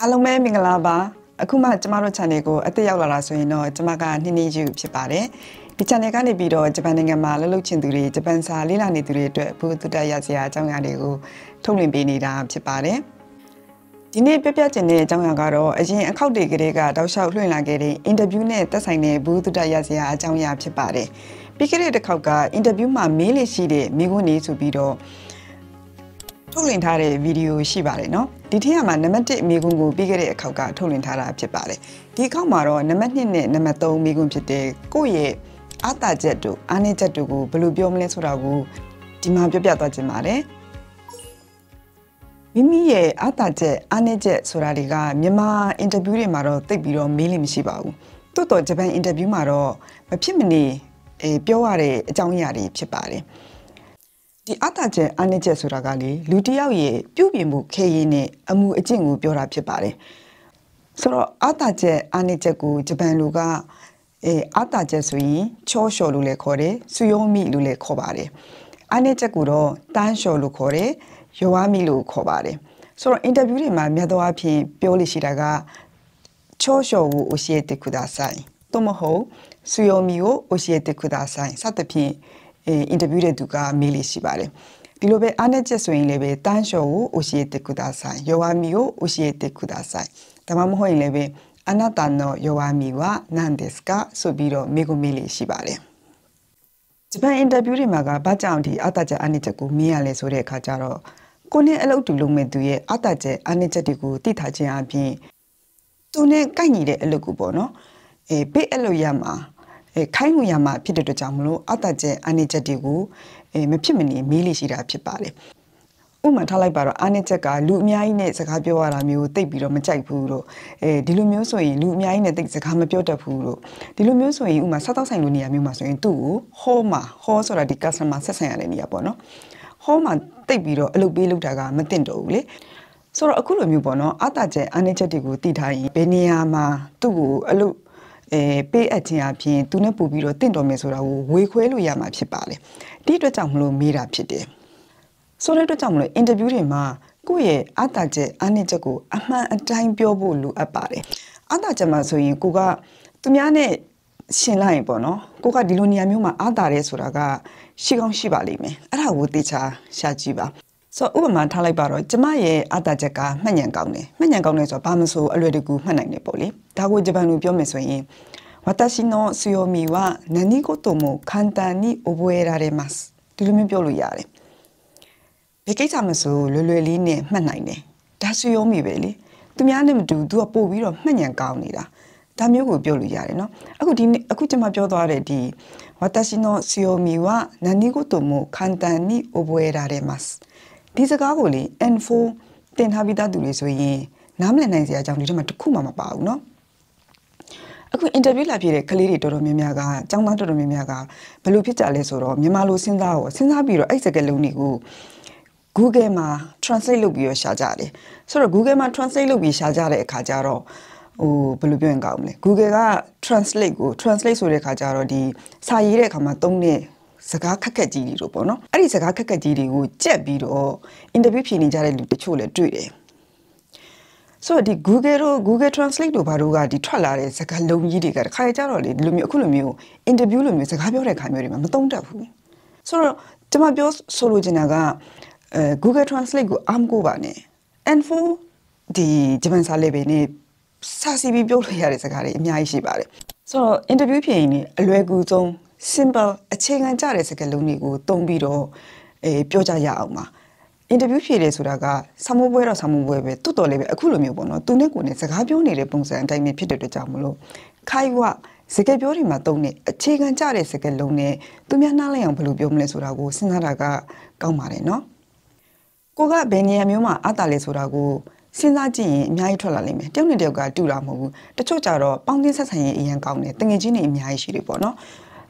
အားလုံးပဲမင်္ဂလာပါအခုမှကျမတို့ channel ကိုအသက်ရောက်လာတာဆိုရင်တော့ကျမကနှင်းနှင်းယူဖြစ်ပါတယ်ဒီ channel ကနေပြီးတော့ဂျပန်နိုင်ငံမှာလှုပ်လှုပ်ချင်သူတွေဂျပန်စာလေ့လာနေသူတွေအတွက်ဘုသူတရစရာအကြောင်းအရာတွေကိုထုတ်လွှင့်ပေးနေတာဖြစ်ပါတယ်ဒီနေ့ပြပြကျင်တဲ့အကြောင်းအရာကတော့အရင်အခောက်တွေကလေးကတောက်လျှောက်လွှင့်လာခဲ့တဲ့အင်တာဗျူးနဲ့သက်ဆိုင်တဲ့ဘူးတုတရစရာအကြောင်းအရာဖြစ်ပါတယ်။ပြီးခဲ့တဲ့တစ်ခေါက်ကအင်တာဗျူးမှာမေးလေရှိတဲ့မိခွန်းလေးဆိုပြီးတော့ထုတ်လွှင့်ထားတဲ့ဗီဒီယိုရှိပါတယ်နော်ဒီထက်ကမှနံပါတ်1မိကွန်းကိုပြီးခဲ့တဲ့အခေါက်ကထုတ်လွှင့်ထားတာဖြစ်ပါတယ်ဒီအခေါက်မှာတော့နံပါတ်2နဲ့နံပါတ်3မိကွန်းဖြစ်တဲ့ကိုယ့်ရဲ့အာသာချက်တို့အားနည်းချက်တို့ကိုဘယ်လိုပြောမလဲဆိုတာကိုဒီမှာပြပြသွားခြင်းပါတယ်မိမိရဲ့အာသာချက်အားနည်းချက်ဆိုတာတွေကမြန်မာအင်တာဗျူးတွေမှာတော့သိပ်ပြီးတော့မေးလို့မရှိပါဘူးတိုးတော့ဂျပန်အင်တာဗျူးမှာတော့မဖြစ်မနေအဲပြောရတဲ့အကြောင်းအရာတွေဖြစ်ပါတယ်။ဒီအတကျဲအနိကျဲဆိုတာကလေလူတယောက်ရဲ့ပြုပြင်မှုခဲရင်းနဲ့အမှုအကျင့်ကိုပြောတာဖြစ်ပါတယ်ဆိုတော့အတကျဲအနိကျဲကိုဂျပန်လူကအဲအတကျဲဆိုရင်ချောလျှော်လို့လည်းခေါ်တယ်ဆူယုံမိလို့လည်းခေါ်ပါတယ်အနိကျဲကိုတော့တန်းလျှော်လို့ခေါ်တယ်ယောဝမိလို့ခေါ်ပါတယ်ဆိုတော့အင်တာဗျူးတွေမှာမြတ်သောအားဖြင့်ပြောလို့ရှိတာကချောလျှော်ကို教えてくださいともほう強みを教えてくださいစသဖြင့်အင်တာဗျူးတဲ့သူကမေးလေရှိပါတယ်ဒီလိုပဲအားနဲ့ချက်ဆိုရင်လည်းပဲတန်းလျှော်ကိုအိုရှိတေကုဒါဆိုင်ယောဝါမီကိုအိုရှိတေကုဒါဆိုင်ဒါမှမဟုတ်ရင်လည်းပဲအနာတန်သောယောဝါမီကနန်ဒက်စကဆိုပြီးတော့မေးကိုမေးလေရှိပါတယ်ဂျပန်အင်တာဗျူးတွေမှာကဘာကြောင့်ဒီအတကြအနိချက်ကိုမေးရလဲဆိုတဲ့အခါကျတော့ကိုနဲ့အလုပ်တူလုပ်မဲ့သူရဲ့အတကြအနိချက်တွေကိုသိထားခြင်းအပြင်သူနဲ့ကိုက်ညီတဲ့အလုပ်ကိုပေါ့နော်အဲပေးအလုပ်ရမှာခိုင်းဝင်ရမှာဖြစ်တဲ့အတွက်ကြောင့်မလို့အတတ်ကျအနေချက်တွေကိုမဖြစ်မနေမေးလေရှိတာဖြစ်ပါတယ်ဥမာထားလိုက်ပါတော့အားနည်းချက်ကလူအများကြီးနဲ့စကားပြောရတာမျိုးတိတ်ပြီးတော့မကြိုက်ဘူးလို့အဲဒီလိုမျိုးဆိုရင်လူအများကြီးနဲ့တိတ်စကားမပြောတတ်ဘူးလို့ဒီလိုမျိုးဆိုရင်ဥမာစားတော့ဆိုင်လိုနေရာမျိုးမှာဆိုရင်သူ့ကိုဟောမှာဟောဆိုတာဒီ customer ဆက်ဆံရတဲ့နေရာပေါ့နော်ဟောမှာတိတ်ပြီးတော့အလုပ်ပေးလုပ်တာကမသင့်တော့ဘူးလေဆိုတော့အခုလိုမျိုးပေါ့နော်အတကျဲအားနည်းချက်တွေကိုတည်ထားရင်ဘယ်နေရာမှာသူ့ကိုအလုပ်အဲပေးအပ်ခြင်းအပြင်သူနဲ့ပို့ပြီးတော့တင့်တော်မယ်ဆိုတာကိုဝေခွဲလို့ရမှာဖြစ်ပါလေဒီအတွက်ကြောင့်မလို့မေးတာဖြစ်တယ်ဆိုတဲ့အတွက်ကြောင့်မလို့အင်တာဗျူးတွေမှာကိုယ့်ရဲ့အတတ်ချက်အနစ်ချက်ကိုအမှန်အတိုင်းပြောဖို့လိုအပ်ပါတယ်အတတ်ချက်မှာဆိုရင်ကိုကသူများနဲ့ရှင်းလိုက်ရင်ပေါ့နော်ကိုကဒီလိုနေရာမျိုးမှာအတားရဲဆိုတာကရှိကောင်းရှိပါလိမ့်မယ်အဲ့ဒါကိုတေချာရှာကြည့်ပါဆိုတော့ဥပမာထားလိုက်ပါတော့ကျမရဲ့အတာချက်ကမှတ်ဉဏ်ကောင်းတယ်မှတ်ဉဏ်ကောင်းတယ်ဆိုတော့ဘာမဆိုအလွယ်တကူမှတ်နိုင်တယ်ပေါ့လေဒါကိုဂျပန်လိုပြောမယ်ဆိုရင်私の強みは何事も簡単に覚えられますဒီလိုမျိုးပြောလို့ရတယ်ဘယ်ကိစ္စမဆိုလွယ်လွယ်လေးနဲ့မှတ်နိုင်တယ်ဒါဆွေရုံးမိပဲလေသူများနဲ့မတူ तू ကပို့ပြီးတော့မှတ်ဉဏ်ကောင်းနေတာဒါမျိုးကိုပြောလို့ရတယ်เนาะအခုဒီအခုကျွန်မပြောသွားတဲ့ဒီ私の強みは何事も簡単に覚えられますဒီစကားကိုလေ N4 တင်ထားပြီးသားသူတွေဆိုရင်နားမလည်နိုင်စရာအကြောင်းဒီထဲမှာတစ်ခုမှမပါဘူးเนาะအခုအင်တာဗျူးလာပြတဲ့ကလေးတွေတော်တော်များများကចောင်းသားတော်တော်များများကဘယ်လိုဖြစ်ကြလဲဆိုတော့မြန်မာလိုစဉ်းစားရောစဉ်းစားပြီးတော့အဲ့စကားလုံးတွေကို Google မှာ translate လုပ်ပြီးတော့ရှာကြတယ်ဆိုတော့ Google မှာ translate လုပ်ပြီးရှာကြတဲ့အခါကျတော့ဟိုဘယ်လိုပြောရင်ကောင်းမလဲ Google က translate ကို translate ဆိုတဲ့အခါကျတော့ဒီစာရေးတဲ့အခါမှာသုံးတဲ့စကားခက်ခက်ကြီးတွေတို့ပေါ့နော်အဲ့ဒီစကားခက်ခက်ကြီးတွေကိုကြက်ပြီးတော့အင်တာဗျူးဖြေနေကြတဲ့လူတချို့လည်းတွေ့တယ်ဆိုတော့ဒီ Google တို့ Google Translate တို့ဘာတို့ကဒီထွက်လာတဲ့စကားလုံးကြီးတွေကတခါကြတော့လေဒီလိုမျိုးအခုလိုမျိုးအင်တာဗျူးလိုမျိုးစကားပြောတဲ့ခါမျိုးတွေမှာမသုံးတတ်ဘူးဆိုတော့ကျွန်မပြောဆိုလိုချင်တာကအဲ Google Translate ကို arm ကိုပါနဲ့ N4 ဒီဂျပန်စာ level နဲ့စာစီပြီးပြောလို့ရတဲ့စကားတွေအများကြီးရှိပါတယ်ဆိုတော့ interview ဖြစ်ရင်အလွယ်ကူဆုံး simple အခြေခံကြတဲ့စကားလုံးတွေကိုသုံးပြီးတော့အဲပြောကြရအောင်ပါအင်တာဗျူးဖြေတယ်ဆိုတာကဆမုံပွဲတော့ဆမုံပွဲပဲတွတ်တော်လေးပဲအခုလိုမျိုးပေါ့နော်သူနဲ့ကိုယ်နဲ့စကားပြောနေတဲ့ပုံစံအတိုင်းပဲဖြစ်တဲ့အတွက်ကြောင့်မလို့ခိုင်ဝစကားပြောတွေမှာသုံးတဲ့အခြေခံကြတဲ့စကားလုံးနဲ့သူများနားလည်အောင်ဘယ်လိုပြောမလဲဆိုတာကိုစဉ်းစားတာကကောင်းပါတယ်နော်ကိုကဘယ်နေရာမျိုးမှာအတားလဲဆိုတာကိုစဉ်းစားကြည့်ရင်အများကြီးထွက်လာလိမ့်မယ်တယောက်နဲ့တယောက်ကတူတာမဟုတ်ဘူးတချို့ကြတော့ပေါင်းသင်းဆက်ဆံရေးအရင်ကောင်းတယ်တငယ်ချင်းတွေအများကြီးရှိတယ်ပေါ့နော်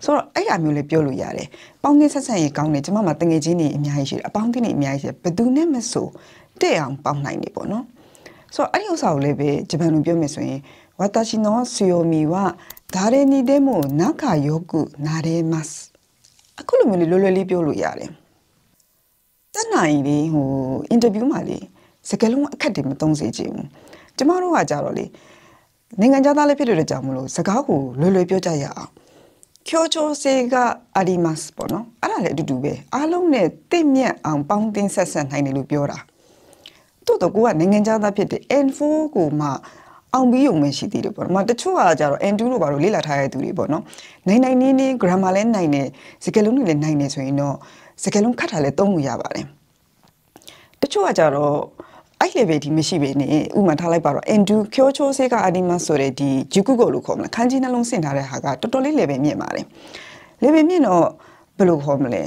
ဆိုတော့အဲ့အမျိုးလေးပြောလို့ရတယ်ပေါင်းသင်းဆက်ဆံရေးကောင်းတယ်ကျမမှာတငယ်ချင်းတွေအများကြီးရှိတယ်အပေါင်းသင်းတွေအများကြီးရှိတယ်ဘယ်သူနဲ့မဆိုတဲ့အောင်ပေါင်းနိုင်တယ်ပေါ့နော်ဆိုတော့အဲ့ဒီဥစ္စာကိုလည်းပဲဂျပန်လိုပြောမယ်ဆိုရင်ဝါတာရှိနောဆီယိုမီဝဒါရေနီဒေမိုနာကာယောကုနာရေမတ်အခုလိုမျိုးလေးလွယ်လွယ်လေးပြောလို့ရတယ်တက်နိုင်လေးဟိုအင်တာဗျူးမှာလေးစကားလုံးအခက်တွေမသုံးစေချင်ဘူးကျမတို့ကကြတော့လေနိုင်ငံသားလေးဖြစ်တဲ့ကြောင့်မလို့စကားကိုလွယ်လွယ်ပြောကြရအောင်協調性がありますပေါ့နော်အဲ့ဒါလည်းအတူတူပဲအားလုံးနဲ့တင့်မြတ်အောင်ပေါင်းတင်ဆက်ဆက်နိုင်တယ်လို့ပြောတာတို့တော့ကိုကနိုင်ငံခြားသားဖြစ်တယ် N4 ကိုမှအောင်ပြီးုံမရှိသေးတယ်ပေါ့နော်မတချို့ကကြတော့ N2 လို့ပါလို့လေ့လာထားရတဲ့သူတွေပေါ့နော်နိုင်နိုင်နင်းနင်း grammar လည်းနိုင်တယ်စကားလုံးတွေလည်းနိုင်တယ်ဆိုရင်တော့စကားလုံးခတ်တာလည်းသုံးလို့ရပါတယ်တချို့ကကြတော့အဲ့ level ဒီမရှိပဲနဲ့ဥမာထားလိုက်ပါတော့ endu kyo cho se ka anima ဆိုတဲ့ဒီ juku ကိုလို့ခေါ်မလားခန်းကြီးနှလုံးဆင့်ထားတဲ့ဟာကတော်တော်လေး level မြင့်ပါတယ် level မြင့်တော့ဘယ်လိုခေါ်မလဲ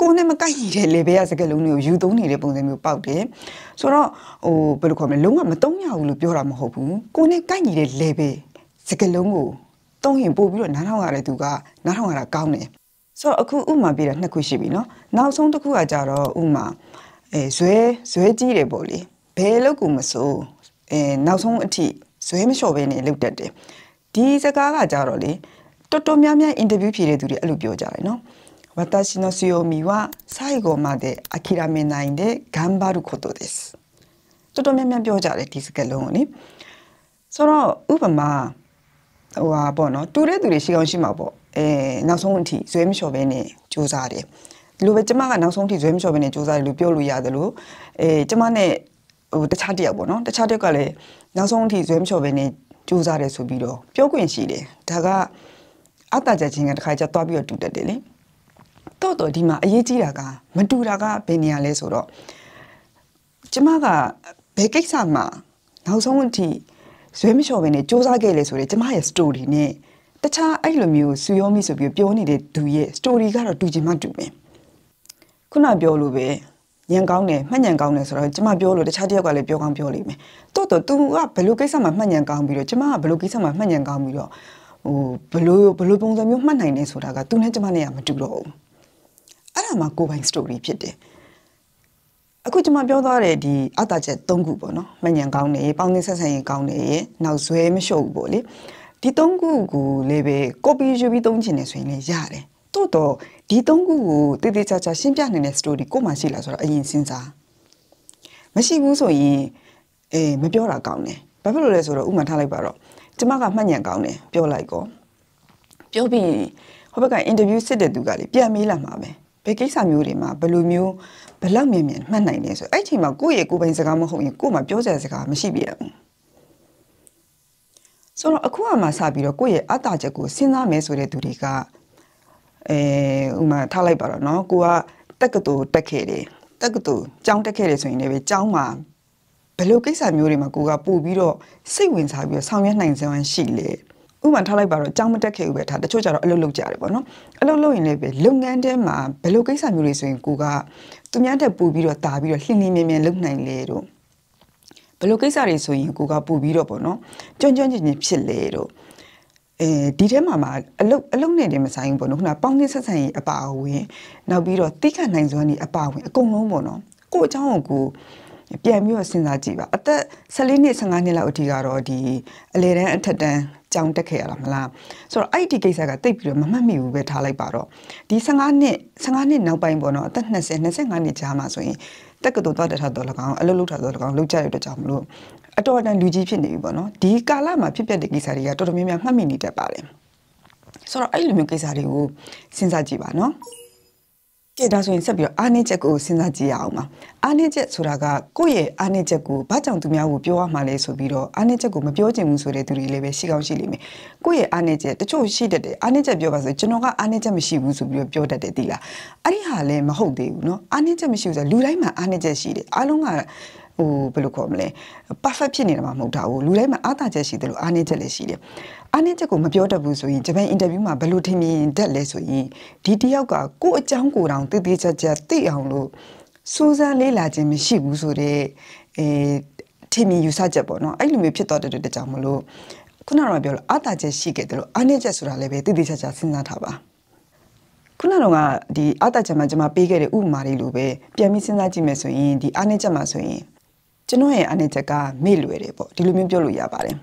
ကိုယ်နဲ့မကိုက်ညီတဲ့ level ရစကလုံးတွေကိုယူသုံးနေတဲ့ပုံစံမျိုးပေါက်တယ်ဆိုတော့ဟိုဘယ်လိုခေါ်မလဲလုံးဝမတုံးရဘူးလို့ပြောတာမဟုတ်ဘူးကိုယ်နဲ့ကိုက်ညီတဲ့ level စကလုံးကိုတုံးရင်ပို့ပြီးတော့နားထောင်ရတဲ့သူကနားထောင်ရတာကောင်းတယ်ဆိုတော့အခုဥမာပြတာနှစ်ခုရှိပြီเนาะနောက်ဆုံးတစ်ခုကကြတော့ဥမာအဲဇွဲဇွဲကြီးတယ်ပေါ့လေဘယ်လောက်ကိုမဆိုအဲနောက်ဆုံးအထိဇွဲမလျှော်ဘဲနေလောက်တတ်တယ်ဒီစကားကကြတော့လေတော်တော်များများအင်တာဗျူးဖြေတဲ့သူတွေအဲ့လိုပြောကြတယ်နော်私の強みは最後まで諦めないで頑張ることです。တော်တော်များများပြောကြတယ်ဒီစကားလုံးကိုလေဆိုတော့ဥပမာဟိုဟာပေါ့နော်တူတဲ့သူတွေရှိအောင်ရှိမှာပေါ့အဲနောက်ဆုံးအထိဇွဲမလျှော်ဘဲနဲ့စူးစမ်းတယ်ဒီလိုပဲကျမကနောက်ဆုံးအထိဇွဲမလျှော်ဘဲနဲ့စူးစမ်းတယ်လို့ပြောလို့ရတယ်လို့အဲကျမနဲ့ဟိုတခြားတယောက်ပေါ့နော်တခြားတယောက်ကလည်းနောက်ဆုံးအထိဇွဲမချော်ပဲနဲ့ကြိုးစားတယ်ဆိုပြီးတော့ပြောခွင့်ရှိတယ်ဒါကအတကြချင်းကတစ်ခါကျသွားပြီးတော့တူတက်တယ်လေတော့တော့ဒီမှာအရေးကြီးတာကမတူတာကဘယ်နေရာလဲဆိုတော့ကျမကဘယ်ကိစ္စမှာနောက်ဆုံးအထိဇွဲမချော်ပဲနဲ့စူးစမ်းခဲ့လေဆိုတော့ကျမရဲ့ story နဲ့တခြားအဲ့လိုမျိုးဆူရောမိဆိုပြီးပြောနေတဲ့သူရဲ့ story ကတော့တူချင်မှတူမယ်ခုနပြောလိုပဲညံကောင်းတယ်မှတ်ညံကောင်းတယ်ဆိုတော့ကျမပြောလို့တခြားတယောက်ကလည်းပြောကောင်းပြောလိမ့်မယ်တော်တော် तू ကဘယ်လိုကိစ္စမှမှတ်ညံကောင်းပြီးတော့ကျမကဘယ်လိုကိစ္စမှမှတ်ညံကောင်းပြီးတော့ဟိုဘယ်လိုဘယ်လိုပုံစံမျိုးမှတ်နိုင်လဲဆိုတာက तू နဲ့ကျမနဲ့ကမတူတော့ဘူးအဲ့ဒါမှကိုယ်ပိုင် story ဖြစ်တယ်အခုကျွန်မပြောသွားတဲ့ဒီအတချက်၃ခုပေါ့နော်မညံကောင်းတယ်ပေါင်းသင်းဆက်ဆံရေးကောင်းတယ်နောက်ဇွဲမရှုပ်ဘူးပေါ့လေဒီ၃ခုကိုလည်းပဲ copy ယူပြီးသုံးချင်တယ်ဆိုရင်လည်းရတယ်တို့တော့ဒီသုံးခုကိုတည်တည်ချာချာရှင်းပြနိုင်တဲ့ story ကိုမှရှိလာဆိုတော့အရင်စဉ်းစားမရှိဘူးဆိုရင်အေးမပြောတာကောင်းတယ်ဘာဖြစ်လို့လဲဆိုတော့ဥမာထားလိုက်ပါတော့ကျမကမှတ်ညံကောင်းတယ်ပြောလိုက်ကောပြောပြီးဟိုဘက်ကအင်တာဗျူးစစ်တဲ့သူကလေပြန်မေးလာမှာပဲဘယ်ကိစ္စမျိုးတွေမှာဘယ်လိုမျိုးဘလောက်မြန်မြန်မှတ်နိုင်လဲဆိုအဲ့ချိန်မှာကိုယ့်ရဲ့ကိုယ်ပိုင်စကားမဟုတ်ရင်ကိုယ်မှာပြောစရာစကားမရှိပြရဘူးဆိုတော့အခုအမှစပြီးတော့ကိုယ့်ရဲ့အတ္တချက်ကိုစဉ်းစားမယ်ဆိုတဲ့သူတွေကအဲဥမာထားလိုက်ပါတော့เนาะကိုကတက္ကသိုလ်တက်ခဲ့တယ်တက္ကသိုလ်ကျောင်းတက်ခဲ့တယ်ဆိုရင်လည်းကျောင်းမှာဘယ်လိုကိစ္စမျိုးတွေမှာကိုကပို့ပြီးတော့စိတ်ဝင်စားပြီးတော့ဆောင်ရွက်နိုင်စမ်းရှိလေဥပမာထားလိုက်ပါတော့ကြောင်းမတက်ခဲ့ဘူးပဲထားတချို့ကြတော့အလုပ်လုပ်ကြတယ်ပေါ့နော်အလုပ်လုပ်ရင်လည်းပဲလုပ်ငန်းထဲမှာဘယ်လိုကိစ္စမျိုးတွေဆိုရင်ကိုကသူများတက်ပို့ပြီးတော့တာပြီးတော့လှင်းလှင်းမြဲမြဲလုပ်နိုင်လေတော့ဘယ်လိုကိစ္စတွေဆိုရင်ကိုကပို့ပြီးတော့ပေါ့နော် ကြွန့်ကြွန့်ကျင်ကျင်ဖြစ်လေတော့အဲဒီထဲမှာမှာအလုတ်အလုတ်နဲ့တင်မဆိုင်ဘူးပေါ့နော်ခုနပေါင်းနှင်းဆက်ဆံရေးအပါအဝင်နောက်ပြီးတော့တိခတ်နိုင်စွမ်းတွေအပါအဝင်အကုန်လုံးပေါ့နော်ကို့အကြောင်းကိုပြန်ပြီးတော့စဉ်းစားကြည့်ပါအသက်14နှစ်15နှစ်လောက်အထိကတော့ဒီအလေတန်းအထက်တန်းကြောင်းတက်ခဲ့ရလားမလားဆိုတော့အဲ့ဒီကိစ္စကတိတ်ပြီးတော့မမှတ်မိဘူးပဲထားလိုက်ပါတော့ဒီ15နှစ်15နှစ်နောက်ပိုင်းပေါ့နော်အသက်20 25နှစ်ကြားမှာဆိုရင်တက်ကတူတော့တက်ထားတော့လကောင်အလုပ်လုပ်ထားတော့လကောင်လုပ်ကြရတဲ့အတွက်ကြောင့်မလို့အတော်တန်လူကြီးဖြစ်နေပြီပေါ့နော်ဒီကာလမှာဖြစ်ပျက်တဲ့ကိစ္စတွေကတော်တော်များများမှတ်မိနေတတ်ပါတယ်ဆိုတော့အဲ့လိုမျိုးကိစ္စတွေကိုစဉ်းစားကြည့်ပါနော်ကြည့်ဒါဆိုရင်ဆက်ပြီးတော့အာနိချက်ကိုစဉ်းစားကြည့်ရအောင်ပါအာနိချက်ဆိုတာကကိုယ့်ရဲ့အာနိချက်ကိုဘာကြောင့်သူများကိုပြောရမှာလဲဆိုပြီးတော့အာနိချက်ကိုမပြောချင်ဘူးဆိုတဲ့သူတွေလည်းပဲရှိကောင်းရှိလိမ့်မယ်ကိုယ့်ရဲ့အာနိချက်တချို့ရှိတတ်တယ်အာနိချက်ပြောပါဆိုကျွန်တော်ကအာနိချက်မရှိဘူးဆိုပြီးတော့ပြောတတ်တယ်တိလားအဲ့ဒီဟာလည်းမဟုတ်သေးဘူးเนาะအာနိချက်မရှိဘူးဆိုလူတိုင်းမှာအာနိချက်ရှိတယ်အားလုံးကဟိုဘယ်လိုခေါ်မလဲ perfect ဖြစ်နေတာမှမဟုတ်တာဘူးလူတိုင်းမှာအားသာချက်ရှိတယ်လို့အားနည်းချက်လည်းရှိတယ်အားနည်းချက်ကိုမပြောတတ်ဘူးဆိုရင်ဂျပန်အင်တာဗျူးမှာဘယ်လိုထင်မြင်တတ်လဲဆိုရင်ဒီတယောက်ကကိုယ့်အကြောင်းကိုယ်တောင်တည်တည်ချာချာသိအောင်လို့စူးစမ်းလေ့လာခြင်းမရှိဘူးဆိုတော့အဲထင်မြင်ယူဆချက်ပေါ့နော်အဲ့လိုမျိုးဖြစ်တော့တဲ့တကြောင်မလို့ခုနကပြောလို့အားသာချက်ရှိခဲ့တယ်လို့အားနည်းချက်ဆိုတာလည်းပဲတည်တည်ချာချာစဉ်းစားထားပါခုနကဒီအတ္တချက်မှာကျွန်မပေးခဲ့တဲ့ဥပမာလေးလိုပဲပြန်ပြီးစဉ်းစားကြည့်မယ်ဆိုရင်ဒီအားနည်းချက်မှာဆိုရင်ကျွန်တော်ရဲ့အနေချက်ကမေ့လွယ်တယ်ပေါ့ဒီလိုမျိုးပြောလို့ရပါတယ်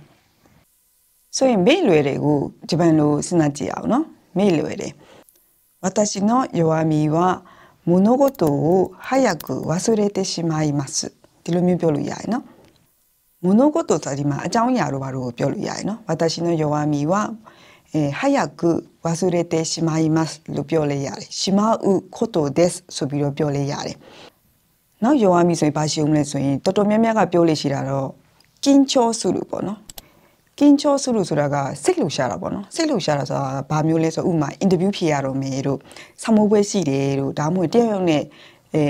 ဆိုရင်မေ့လွယ်တွေကိုဂျပန်လိုစဉ်းစားကြည့်အောင်နော်မေ့လွယ်တယ်私の弱みは物事を早く忘れてしまいますဒီလိုမျိုးပြောလို့ရတယ်နော်物事ဆိုတာဒီမှာအကြောင်းအရာတို့ဘာတို့ကိုပြောလို့ရတယ်နော်私の弱みはえー、早く忘れてしまいますလို့ပြောလဲရတယ်။しまうことですဆိုပြီးတော့ပြောလဲရတယ်။နောက်ယောရမိဆိုရင်ဘာရှိဦးမလဲဆိုရင်တော်တော်များများကပြောလို့ရှိတာတော့ကင်းချောစုလို့ပေါ့နော်ကင်းချောစုလို့ဆိုတာကစိတ်လှူရှာတာပေါ့နော်စိတ်လှူရှာတာဆိုတာဘာမျိုးလဲဆိုဥမာအင်တာဗျူးဖြေရတော့မယ်တို့ဆောင်းမိုးပွဲရှိတယ်တို့ဒါမှမဟုတ်တယောက်ယောက်နဲ့အဲ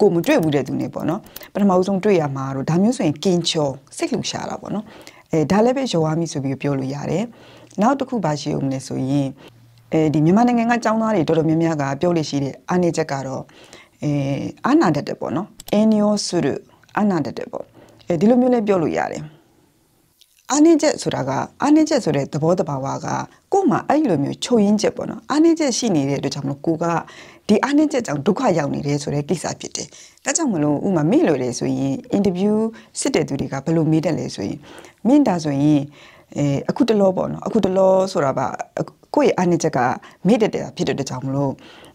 ကိုမတွေ့ဘူးတဲ့သူနဲ့ပေါ့နော်ပထမဆုံးတွေ့ရမှာတို့ဒါမျိုးဆိုရင်ကင်းချောစိတ်လှူရှာတာပေါ့နော်အဲဒါလည်းပဲယောရမိဆိုပြီးပြောလို့ရတယ်နောက်တစ်ခုဘာရှိဦးမလဲဆိုရင်အဲဒီမြန်မာနိုင်ငံကចောင်းသားတွေတော်တော်များများကပြောလို့ရှိတဲ့အားနည်းချက်ကတော့အဲအာနာတတဲ့ပေါ့နော်အင်းယောဆူရအာနာတတဲ့ပေါ့အဲဒီလိုမျိုးလည်းပြောလို့ရတယ်အာနိကျက်ဆိုတာကအာနိကျက်ဆိုတဲ့သဘောတဘာဝကကို့မှာအဲ့လိုမျိုးချုပ်ရင်းချက်ပေါ့နော်အာနိကျက်ရှိနေတဲ့အတွက်ကြောင့်မလို့ကိုကဒီအာနိကျက်ကြောင့်ဒုက္ခရောက်နေတယ်ဆိုတဲ့ကိစ္စဖြစ်တယ်။ဒါကြောင့်မလို့ဥမာမိလို့လေဆိုရင်အင်တာဗျူးစစ်တဲ့သူတွေကဘယ်လိုမေးတယ်လဲဆိုရင်မင်းဒါဆိုရင်အဲအခုတလောပေါ့နော် အခုတလောဆိုတာပါကိုယ့်ရဲ့အားနည်းချက်ကမေ့တတဲ့ဖြစ်တဲ့ကြောင့်မလို့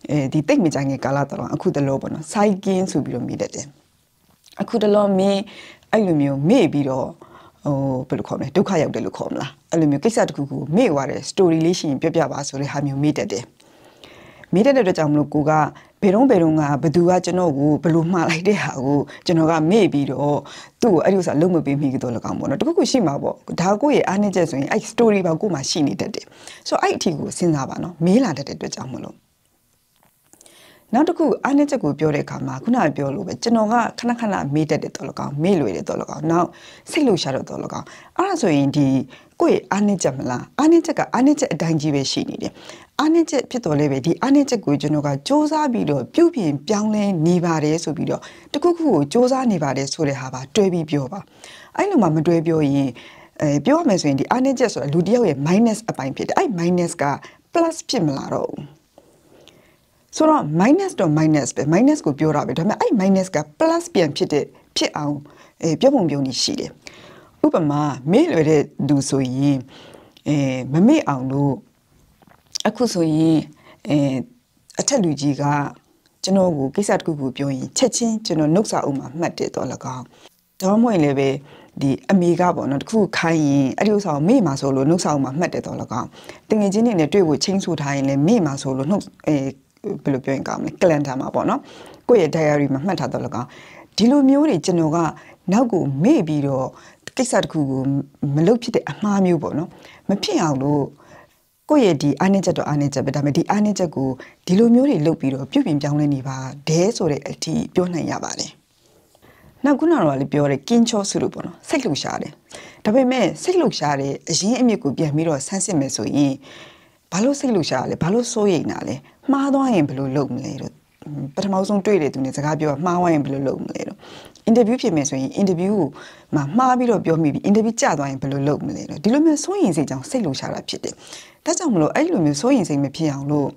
အဲဒီတိတ်မကြိုင်ငယ်ကာလတော့အခုတလောပေါ့နော် cycling ဆိုပြီးတော့မေ့တတ်တယ်အခုတလောမင်းအဲ့လိုမျိုးမေ့ပြီးတော့ဟိုဘယ်လိုခေါ်မလဲဒုက္ခရောက်တယ်လို့ခေါ်မလားအဲ့လိုမျိုးကိစ္စတစ်ခုခုမေ့သွားတယ် story လေးရှိရင်ပြောပြပါဆိုတဲ့ဟာမျိုးမေ့တတ်တယ်မေ့တတ်တဲ့အတွက်ကြောင့်မလို့ကိုကဘယ်တော့ဘယ်တော့ကဘသူကကျွန်တော်ကိုဘလို့မှားလိုက်တဲ့ဟာကိုကျွန်တော်ကမေ့ပြီးတော့သူ့ကိုအဲ့ဒီဥစ္စာလုံးမပေးမိကြတော့လကောင်ပေါ့နော်တခုခုရှိမှာပေါ့ဒါကိုယ့်ရဲ့အားနည်းချက်ဆိုရင်အဲ့ story ပေါ့ကို့မှာရှိနေတတ်တယ်ဆိုတော့အဲ့အထီကိုစဉ်းစားပါနော်မေးလာတတ်တဲ့အတွက်ကြောင့်မလို့နောက်တစ်ခုအားနည်းချက်ကိုပြောတဲ့အခါမှာခုနကပြောလို့ပဲကျွန်တော်ကခဏခဏမေးတတ်တယ်တော်လကောင်မေ့လွယ်တယ်တော်လကောင်နောက်စိတ်လှုပ်ရှားတော့တော်လကောင်အဲ့ဒါဆိုရင်ဒီကိုယ့်ရဲ့အားနည်းချက်မလားအားနည်းချက်ကအားနည်းချက်အတိုင်းကြီးပဲရှိနေတယ်အားနည်းချက်ဖြစ်တော်လဲပဲဒီအားနည်းချက်ကိုကျွန်တော်ကစ조사ပြီးတော့ပြုပြင်ပြောင်းလဲနေပါတယ်ဆိုပြီးတော့တခုခုကိုစ조사နေပါတယ်ဆိုတဲ့ဟာပါတွဲပြီးပြောပါအဲ့လိုမှမတွဲပြောရင်အဲပြောရမယ်ဆိုရင်ဒီအားနည်းချက်ဆိုတာလူတစ်ယောက်ရဲ့ minus အပိုင်းဖြစ်တယ်အဲ့ minus က plus ဖြစ်မလာတော့ဘူးဆိုတော့ minus တော့ minus ပဲ minus ကိုပြောတာပဲဒါပေမဲ့အဲ့ minus က plus ပြန်ဖြစ်တဲ့ဖြစ်အောင်အဲပြုံပုံပြုံနေရှိတယ်ဥပမာမေ့လွယ်တဲ့သူဆိုရင်အဲမမေ့အောင်လို့အခုဆိုရင်အဲအထက်လူကြီးကကျွန်တော်ကိုကိစ္စတစ်ခုခုပြောရင်ချက်ချင်းကျွန်တော်နှုတ်စာအုပ်မှာမှတ်တယ်တော့လကောင်းတော့မဟုတ်လည်းပဲဒီအမေကပေါ့နော်တခုခိုင်းရင်အဲ့ဒီဥစ္စာကိုမေ့မှာဆိုလို့နှုတ်ဆောင်မှာမှတ်တယ်တော့လကောင်တငယ်ချင်းတွေနဲ့တွေ့ဖို့ချင်းဆူထားရင်လည်းမေ့မှာဆိုလို့နှုတ်အဲဘယ်လိုပြောရင်ကောင်းမလဲကလန်ဒါမှာပေါ့နော်ကိုယ့်ရဲ့ diary မှာမှတ်ထားတော့လကောင်ဒီလိုမျိုးတွေကျွန်တော်ကနောက်ကိုမေ့ပြီးတော့ကိစ္စတစ်ခုကိုမလုပ်ဖြစ်တဲ့အမှားမျိုးပေါ့နော်မဖြစ်အောင်လို့ကိုယ့်ရဲ့ဒီအားနည်းချက်တော့အားနည်းချက်ပဲဒါပေမဲ့ဒီအားနည်းချက်ကိုဒီလိုမျိုးတွေလုပ်ပြီးတော့ပြုပြင်ပြောင်းလဲနေပါဒဲဆိုတဲ့အထိပြောနိုင်ရပါတယ်နောက်ခုနကတော့လည်းပြောတယ်ကင်းချောစုလို့ပေါ့နော်စိတ်လှုပ်ရှားတယ်ဒါပေမဲ့စိတ်လှုပ်ရှားတဲ့အရင်အမြစ်ကိုပြန်ပြီးတော့ဆန်းစစ်မယ်ဆိုရင်ဘာလို့စိတ်လှုပ်ရှားလဲဘာလို့စိုးရိမ်တာလဲမှားသွားရင်ဘယ်လိုလုပ်မလဲလို့ပထမဆုံးတွေ့တဲ့သူနဲ့စကားပြောတာမှားသွားရင်ဘယ်လိုလုပ်မလဲလို့အင်တာဗျူးဖြစ်မယ်ဆိုရင်အင်တာဗျူးကိုမှာမှားပြီးတော့ပြောမိပြီးအင်တာဗျူးကျသွားရင်ဘယ်လိုလုပ်မလဲလို့ဒီလိုမျိုးစိုးရိမ်စိတ်ကြောင့်စိတ်လှုပ်ရှားတာဖြစ်တယ်။ဒါကြောင့်မလို့အဲ့လိုမျိုးစိုးရိမ်စိတ်မဖြစ်အောင်လို့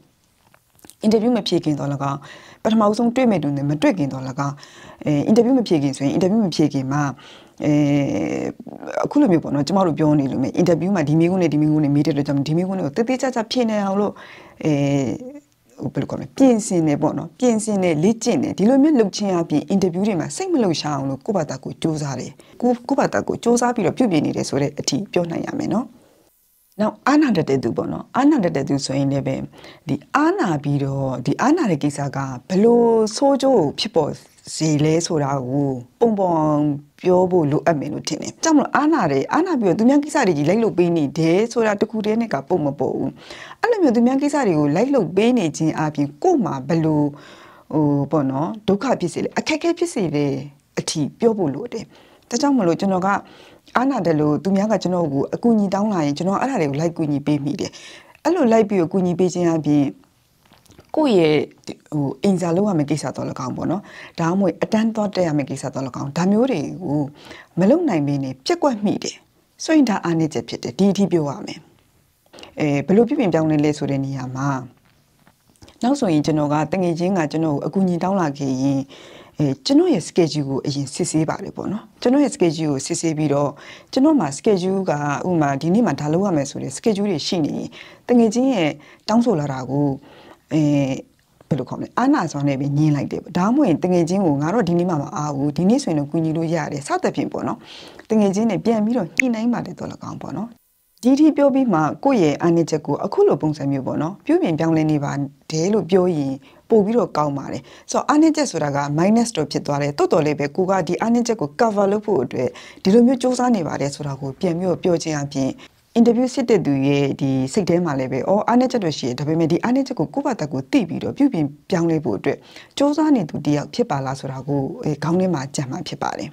အင်တာဗျူးမဖြေခင်တော့လကောင်ပထမဆုံးတွေ့မဲ့သူနဲ့မတွေ့ခင်တော့လကောင်အဲအင်တာဗျူးမဖြေခင်ဆိုရင်အင်တာဗျူးမဖြေခင်မှာအဲအခုလိုမျိုးပေါ့နော်ကျမတို့ပြောနေလို့မြေအင်တာဗျူးမှာဒီမိကုန်းနဲ့ဒီမိကုန်းနဲ့မေးတဲ့တော့ကျွန်တော်ဒီမိကုန်းကိုတည်တည်ချာချာဖြေနေအောင်လို့အဲဟိုဘယ်လိုကောင်းလဲပြင်ဆင်နေပေါ့နော် ပြင်ဆင်နေလေ့ကျင့်နေဒီလိုမျိုးလုပ်ချင်းအပြင်အင်တာဗျူးတွေမှာစိတ်မလုံရှားအောင်လို့ကိုယ့်ဘာသာကိုစူးစမ်းတယ်ကိုယ့်ကိုယ့်ဘာသာကိုစူးစမ်းပြီးတော့ပြုပြင်နေတယ်ဆိုတဲ့အထီးပြောနိုင်ရမယ်နော်နောက်အာနာတက်တဲ့သူပေါ့နော်အာနာတက်တဲ့သူဆိုရင်လည်းပဲဒီအာနာပြီးတော့ဒီအာနာတဲ့ကိစ္စကဘလို့ဆိုးကျိုးဖြစ်ပေါ်စီလဲဆိုတာကိုပုံပုံပြောဖို့လိုအပ်မယ်လို့ထင်တယ်။ကြောင့်မလို့အာနာတယ်အာနာပြီးတော့သူများကိစ္စတွေကြီးလိုက်လုပ်ပေးနေတယ်ဆိုတာတခုတည်းနဲ့ကပုံမပေါ်ဘူး။အဲ့လိုမျိုးသူများကိစ္စတွေကိုလိုက်လုပ်ပေးနေခြင်းအပြင်ကို့မှာဘလို့ဟိုပေါ့နော်ဒုက္ခဖြစ်စေလေအခက်အခဲဖြစ်စေတဲ့အထီးပြောဖို့လိုတယ်။ဒါကြောင့်မလို့ကျွန်တော်ကအားနာတယ်လို့သူများကကျွန်တော်ကိုအကူအညီတောင်းလာရင်ကျွန်တော်အဲ့ဒါတွေကိုလိုက်ကူညီပေးမိတယ်အဲ့လိုလိုက်ပြီးအကူအညီပေးခြင်းအပြင်ကိုယ့်ရဲ့ဟိုအင်စာလောက်ရမယ့်ကိစ္စတော့လကောင်းပေါ့နော်ဒါမှမဟုတ်အတန်းသွားတက်ရမယ့်ကိစ္စတော့လကောင်းဒါမျိုးတွေကိုမလုံနိုင်မင်းနဲ့ပြက်ကွက်မိတယ်ဆိုရင်ဒါအာနိချက်ဖြစ်တယ်ဒီအထိပြောရမယ်အဲဘလို့ပြင်ပြောင်းလဲလဲဆိုတဲ့နေရာမှာနောက်ဆိုရင်ကျွန်တော်ကတငယ်ချင်းကကျွန်တော်ကိုအကူအညီတောင်းလာခဲ့ရင်အဲကျွန်တော်ရဲ့ schedule ကိုအရင်စစ်ဆေးပါတယ်ပေါ့နော်ကျွန်တော်ရဲ့ schedule ကိုစစ်ဆေးပြီးတော့ကျွန်တော်မှာ schedule ကဥမာဒီနေ့မှာဒါလုပ်ရမယ်ဆိုတဲ့ schedule တွေရှိနေတငယ်ချင်းရဲ့တောင်းဆိုလာတာကိုအဲဘယ်လိုခေါ်မလဲအာနာဆောင်နဲ့ပဲညင်းလိုက်တယ်ပေါ့ဒါမှမဟုတ်တငယ်ချင်းကိုငါတို့ဒီနေ့မှမအားဘူးဒီနေ့ဆိုရင်တော့ကူညီလို့ရတယ်စသဖြင့်ပေါ့နော်တငယ်ချင်းနဲ့ပြန်ပြီးတော့ညှိနှိုင်းပါတယ်တော့လကောင်ပေါ့နော်ဒီထိပြောပြီးမှကိုယ့်ရဲ့အာဏာချက်ကိုအခုလိုပုံစံမျိုးပေါ့နော်ပြုပြင်ပြောင်းလဲနေပါတယ်လို့ပြောရင်ပို့ပြီးတော့ကောင်းပါတယ်ဆိုတော့အာနိချက်ဆိုတာက minus တော့ဖြစ်သွားတယ်တော်တော်လေးပဲကိုကဒီအာနိချက်ကို cover လုပ်ဖို့အတွက်ဒီလိုမျိုးစူးစမ်းနေပါတယ်ဆိုတာကိုပြန်ပြီးတော့ပြောခြင်းအပြင်အင်တာဗျူးစစ်တဲ့သူရဲ့ဒီစိတ်ထဲမှာလည်းပဲအော်အားနည်းချက်တွေရှိတယ်ဒါပေမဲ့ဒီအားနည်းချက်ကိုကိုယ့်ဘာသာကိုသိပြီးတော့ပြုပြင်ပြောင်းလဲဖို့အတွက်စ조사နေသူတယောက်ဖြစ်ပါလားဆိုတာကိုခေါင်းထဲမှာကြံမှဖြစ်ပါတယ်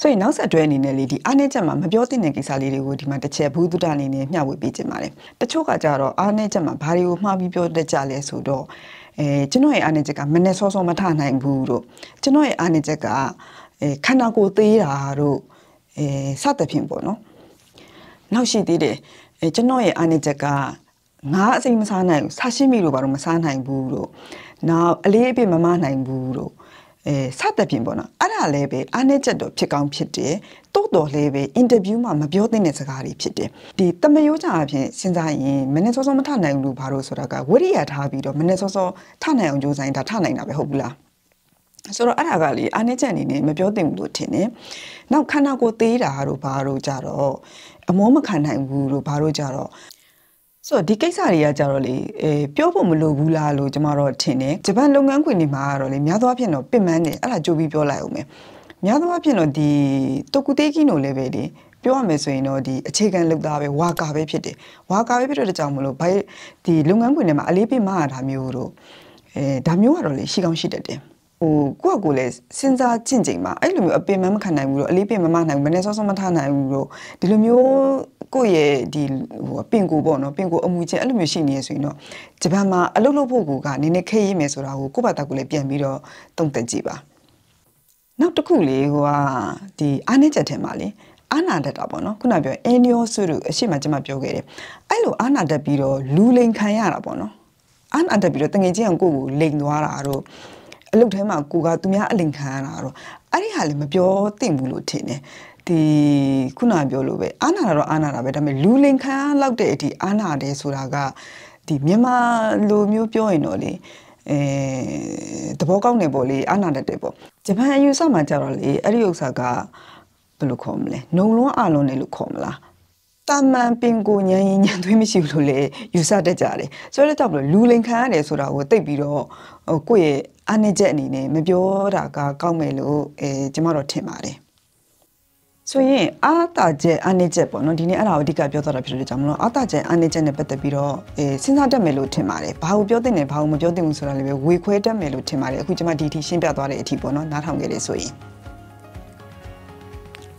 ဆိုရင်နောက်ဆက်တွဲအနေနဲ့လေဒီအားနည်းချက်မှာမပြောသင့်တဲ့ကိစ္စလေးတွေကိုဒီမှာတစ်ချက်ဘုဒ္ဓတအနေနဲ့မျှဝေပေးခြင်းပါတယ်တချို့ကကြတော့အားနည်းချက်မှာဘာတွေကိုမှားပြီးပြောတတ်ကြလဲဆိုတော့အဲကျွန်တော်ရဲ့အားနည်းချက်ကမနဲ့စောစောမထနိုင်ဘူးတို့ကျွန်တော်ရဲ့အားနည်းချက်ကအဲခန္ဓာကိုယ်သေးတာတို့အဲစသဖြင့်ပေါ့နော်နောက်ရှိသေးတယ်အဲကျွန်တော်ရဲ့အားနည်းချက်ကငါအစိမ်းမစားနိုင်ဘူးဆာရှိမီတို့ဘာလို့မစားနိုင်ဘူးတို့နောက်အလေးအပြည့်မမနိုင်ဘူးတို့အဲစသဖြင့်ပေါ့နော်အဲ့ဒါလည်းပဲအားနည်းချက်တော့ဖြစ်ကောင်းဖြစ်တယ်တော်လည်းပဲအင်တာဗျူးမှာမပြောသင့်တဲ့စကားတွေဖြစ်တယ်ဒီတမယိုးကြအဖြစ်စဉ်းစားရင်မနေ့စောစောမထနိုင်ဘူးလို့ဘာလို့ဆိုတာကဝိရိယထားပြီးတော့မနေ့စောစောထနိုင်အောင်ကြိုးစားရင်ဒါထနိုင်တာပဲဟုတ်ဘူးလားဆိုတော့အဲ့ဒါကလေအာနေချက်အနေနဲ့မပြောသင့်ဘူးလို့ထင်တယ်။နောက်ခန္ဓာကိုယ်သေးတာတို့ဘာတို့ကြတော့အမောမခံနိုင်ဘူးလို့ဘာတို့ကြတော့ဆိုတော့ဒီကိစ္စတွေကကြတော့လေအဲပြောဖို့မလိုဘူးလားလို့ကျမတို့ထင်တယ်။ဂျပန်လုပ်ငန်းခွင်တွေမှာကတော့လေများသောအားဖြင့်တော့ပင်ပန်းတယ်အဲ့ဒါကြိုးပြီးပြောလိုက်အောင်မယ်။များသောအားဖြင့်တော့ဒီတိုကူတေကီနိုလည်းပဲဒီပြောရမယ်ဆိုရင်တော့ဒီအခြေခံလုပ်သားပဲဝါကာပဲဖြစ်တယ်ဝါကာပဲဖြစ်တဲ့ကြောင့်မလို့ဘိုက်ဒီလုပ်ငန်းခွင်ထဲမှာအလေးပေးမရတာမျိုးတို့အဲဒါမျိုးကတော့လေရှိကောင်းရှိတတ်တယ်ဟိုကိုယ့်ကိုယ်လည်းစဉ်းစားကြည့်ကြည့်မှာအဲ့လိုမျိုးအပင်မမခံနိုင်ဘူးလို့အလေးပင်မမနိုင်ဘူးမနေစောစောမထားနိုင်ဘူးလို့ဒီလိုမျိုးကိုယ့်ရဲ့ဒီဟိုပင်ကိုပေါ့နော်ပင်ကိုအမူချင်းအဲ့လိုမျိုးရှိနေရဆိုရင်တော့ဂျပန်မှာအလုပ်လုပ်ဖို့ကနည်းနည်းခဲရင်းမယ်ဆိုတာကိုကိုယ့်ဘာသာကိုလည်းပြန်ပြီးတော့တုံ့တက်ကြည့်ပါနောက်တစ်ခုလေးဟိုကဒီအားနည်းချက်ထင်ပါလေအာနာတက်တာပေါ့နော် ခုနပြောအင်းယောဆုလို့အရှိမကျွန်မပြောခဲ့တယ်အဲ့လိုအာနာတက်ပြီးတော့လူလိန်ခံရတာပေါ့နော်အာနာတက်ပြီးတော့တငယ်ချင်းအောင်ကိုကိုလိန်သွားတာတော့အလုပ်ထဲမှာကိုကသူများအလိန်ခံရတာတော့အဲ့ဒီဟာလည်းမပြောသင့်ဘူးလို့ထင်တယ်ဒီခုနပြောလို့ပဲအာနာတော့အာနာတာပဲဒါပေမဲ့လူလိန်ခံရလောက်တဲ့အထိအာနာတယ်ဆိုတာကဒီမြန်မာလူမျိုးပြောရင်တော့လေအဲသဘောကောက်နေပေါ့လေအာနာတက်တယ်ပေါ့ဂျပန်အယူဆမှာကြတော့လေအဲ့ဒီဥစ္စာကဘယ်လိုခေါ်မလဲနှုံလွန်းအလွန်တယ်လို့ခေါ်မလားတာမန်ပင်ကိုညံရင်ညံသွေးမရှိဘူးလို့လေယူဆတတ်ကြတယ်ဆိုတော့တော့ဘလို့လူလင်ခံရတယ်ဆိုတာကိုသိပြီးတော့ဟိုကိုယ့်ရဲ့အနေချက်အနေနဲ့မပြောတာကကောင်းမယ်လို့အဲကျမတို့ထင်ပါတယ်ဆိုရင်အာတာကျဲအာနေကျဲပေါ့နော်ဒီနေ့အဲ့ဒါကိုအဓိကပြောသွားတာဖြစ်လို့ကြောင့်မလို့အာတာကျဲအာနေကျဲနဲ့ပတ်သက်ပြီးတော့အဲစဉ်းစားတတ်မယ်လို့ထင်ပါတယ်ဘာကိုပြောသင့်တယ်ဘာကိုမပြောသင့်ဘူးဆိုတာလည်းပဲဝေခွဲတတ်မယ်လို့ထင်ပါတယ်အခုကျွန်မဒီအထိရှင်းပြသွားတဲ့အထိပေါ့နော်နားထောင်ခဲ့လေဆိုရင်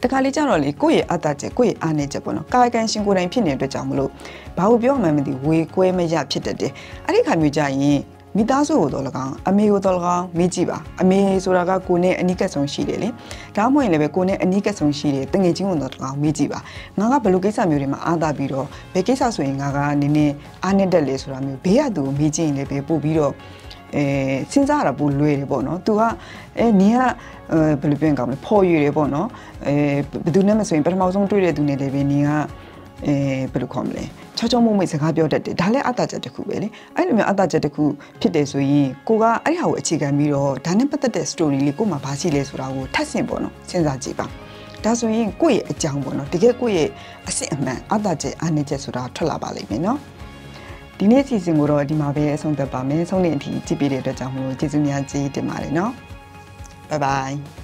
တခါလေးကြတော့လေကိုယ့်ရဲ့အတ္တကျကိုယ့်ရဲ့အာနေကျပေါ့နော်ကာယကံရှင်ကိုယ်တိုင်ဖြစ်နေတဲ့အတွက်ကြောင့်မလို့ဘာလို့ပြောမှမသိဝေကွဲမရဖြစ်တတ်တယ်အဲ့ဒီခါမျိုးကြရင်မိသားစုကိုတော့လကောင်းအမေကိုတော့လကောင်းမေးကြည့်ပါအမေဆိုတာကကိုနဲ့အနီးကပ်ဆုံးရှိတယ်လေဒါမှမဟုတ်လည်းပဲကိုနဲ့အနီးကပ်ဆုံးရှိတယ်တငယ်ချင်းကိုတော့လကောင်းမေးကြည့်ပါငါကဘယ်လိုကိစ္စမျိုးတွေမှာအားသာပြီးတော့ဘယ်ကိစ္စဆိုရင်ငါကနည်းနည်းအားနည်းတက်လေဆိုတာမျိုးဘေးကသူကိုမေးကြည့်ရင်လည်းပဲပို့ပြီးတော့အဲစဉ်းစားရတာပိုလွယ်တယ်ပေါ့နော်။ तू ကအဲနင်ကဘယ်လိုပြောရင်ကောင်းမလဲဖော်ရွေတယ်ပေါ့နော်။အဲဘယ်သူနဲ့မဆိုရင်ပထမဆုံးတွေ့တဲ့သူနဲ့လည်းပဲနင်ကအဲဘယ်လိုခေါ်မလဲချောချောမုံမိတ်စကားပြောတတ်တယ်ဒါလည်းအတချက်တစ်ခုပဲလေအဲ့လိုမျိုးအတချက်တစ်ခုဖြစ်တယ်ဆိုရင်ကိုကအဲ့ဒီဟာကိုအခြေခံပြီးတော့ဒါနဲ့ပတ်သက်တဲ့ story လေးကိုမှဘာရှိလဲဆိုတာကိုထပ်ဆင့်ပေါ့နော်စဉ်းစားကြည့်ပါဒါဆိုရင်ကိုယ့်ရဲ့အကြောင်းပေါ့နော်တကယ်ကိုယ့်ရဲ့အစစ်အမှန်အတချက်အနေချက်ဆိုတာထွက်လာပါလိမ့်မယ်နော်ဒီနေ့အစီအစဉ်ကိုတော့ဒီမှာပဲအဆုံးသတ်ပါမယ်ဆုံးတဲ့အထိကြည့်ပေးတဲ့အတွက်ကြောင့်မို့ကျေးဇူးများကြီးတင်ပါတယ်နော် bye bye